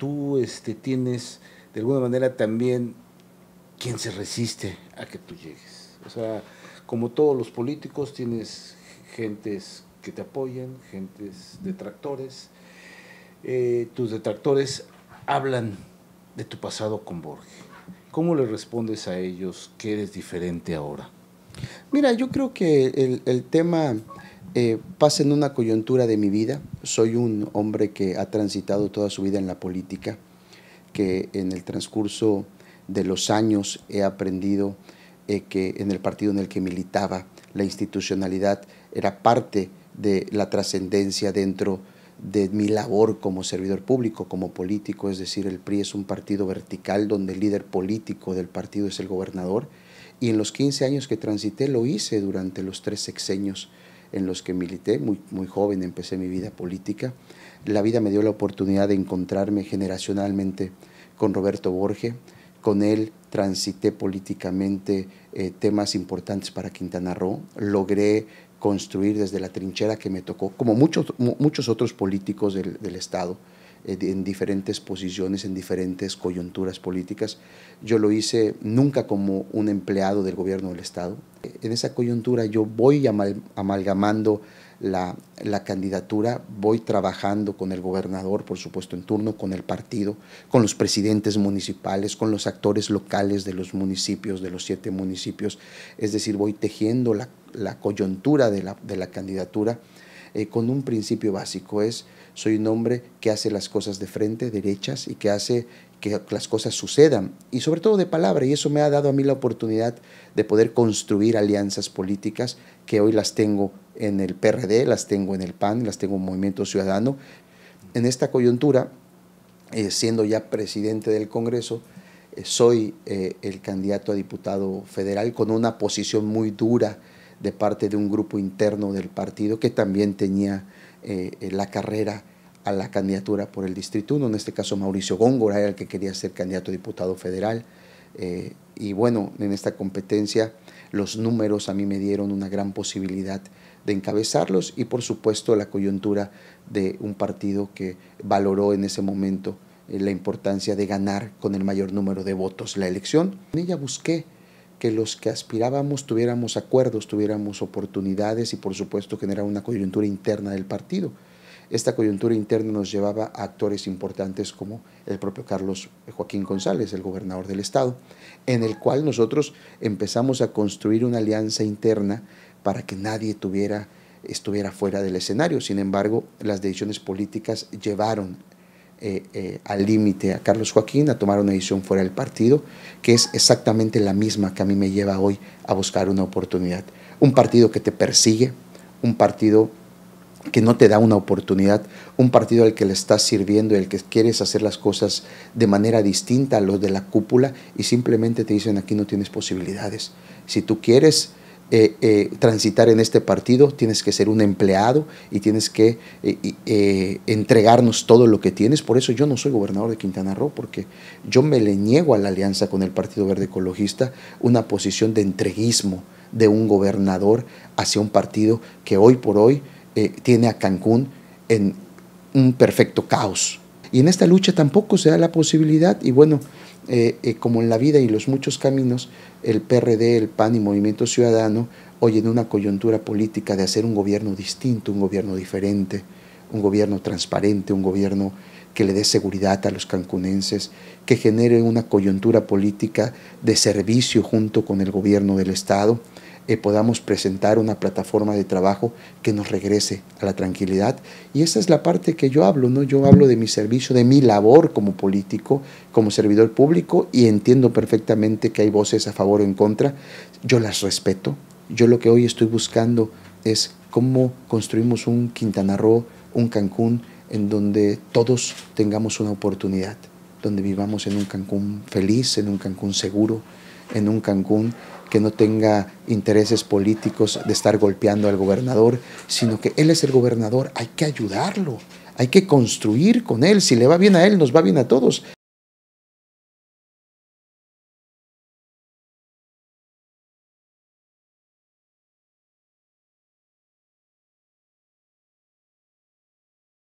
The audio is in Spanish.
tú este, tienes de alguna manera también quien se resiste a que tú llegues. O sea, como todos los políticos, tienes gentes que te apoyan, gentes detractores. Eh, tus detractores hablan de tu pasado con Borges. ¿Cómo le respondes a ellos que eres diferente ahora? Mira, yo creo que el, el tema eh, pasa en una coyuntura de mi vida. Soy un hombre que ha transitado toda su vida en la política, que en el transcurso de los años he aprendido eh, que en el partido en el que militaba la institucionalidad era parte de la trascendencia dentro de mi labor como servidor público, como político, es decir, el PRI es un partido vertical donde el líder político del partido es el gobernador, y en los 15 años que transité lo hice durante los tres sexenios en los que milité, muy, muy joven empecé mi vida política. La vida me dio la oportunidad de encontrarme generacionalmente con Roberto Borges, con él transité políticamente eh, temas importantes para Quintana Roo, logré construir desde la trinchera que me tocó, como muchos, muchos otros políticos del Estado, eh, en diferentes posiciones, en diferentes coyunturas políticas. Yo lo hice nunca como un empleado del gobierno del Estado. Eh, en esa coyuntura yo voy amalgamando la, la, candidatura, voy trabajando con el gobernador, por supuesto, en turno, con el partido, con los presidentes municipales, con los actores locales de los municipios, de los siete municipios. Es decir, voy tejiendo la, coyuntura de la, de la candidatura eh, con un principio básico, es soy un hombre que hace las cosas de frente, derechas, y que hace que las cosas sucedan, y sobre todo de palabra, y eso me ha dado a mí la oportunidad de poder construir alianzas políticas que hoy las tengo en el PRD, las tengo en el PAN, las tengo en Movimiento Ciudadano. En esta coyuntura, eh, siendo ya presidente del Congreso, eh, soy el candidato a diputado federal con una posición muy dura de parte de un grupo interno del partido que también tenía eh, eh, la carrera a la candidatura por el Distrito 1, en este caso Mauricio Góngora era el que quería ser candidato a diputado federal. Eh, y bueno, en esta competencia los números a mí me dieron una gran posibilidad de encabezarlos y por supuesto la coyuntura de un partido que valoró en ese momento la importancia de ganar con el mayor número de votos la elección. En ella busqué que los que aspirábamos tuviéramos acuerdos, tuviéramos oportunidades y por supuesto generar una coyuntura interna del partido. Esta coyuntura interna nos llevaba a actores importantes como el propio Carlos Joaquín González, el gobernador del estado, en el cual nosotros empezamos a construir una alianza interna para que nadie estuviera fuera del escenario. Sin embargo, las decisiones políticas llevaron eh, eh, al límite a Carlos Joaquín a tomar una decisión fuera del partido, que es exactamente la misma que a mí me lleva hoy a buscar una oportunidad. Un partido que te persigue, un partido que no te da una oportunidad, un partido al que le estás sirviendo, y el que quieres hacer las cosas de manera distinta a los de la cúpula y simplemente te dicen aquí no tienes posibilidades. Si tú quieres eh, eh, transitar en este partido, tienes que ser un empleado y tienes que eh, entregarnos todo lo que tienes. Por eso yo no soy gobernador de Quintana Roo, porque yo me le niego a la alianza con el Partido Verde Ecologista una posición de entreguismo de un gobernador hacia un partido que hoy por hoy tiene a Cancún en un perfecto caos y en esta lucha tampoco se da la posibilidad, y bueno, eh, eh, como en la vida y los muchos caminos, el PRD, el PAN y Movimiento Ciudadano, hoy en una coyuntura política de hacer un gobierno distinto, un gobierno diferente, un gobierno transparente, un gobierno que le dé seguridad a los cancunenses, que genere una coyuntura política de servicio junto con el gobierno del Estado, eh, podamos presentar una plataforma de trabajo que nos regrese a la tranquilidad. Y esa es la parte que yo hablo, ¿no? Yo hablo de mi servicio, de mi labor como político, como servidor público, y entiendo perfectamente que hay voces a favor o en contra. Yo las respeto. Yo lo que hoy estoy buscando es cómo construimos un Quintana Roo, un Cancún, en donde todos tengamos una oportunidad, donde vivamos en un Cancún feliz, en un Cancún seguro, en un Cancún que no tenga intereses políticos de estar golpeando al gobernador, sino que él es el gobernador, hay que ayudarlo, hay que construir con él, si le va bien a él, nos va bien a todos.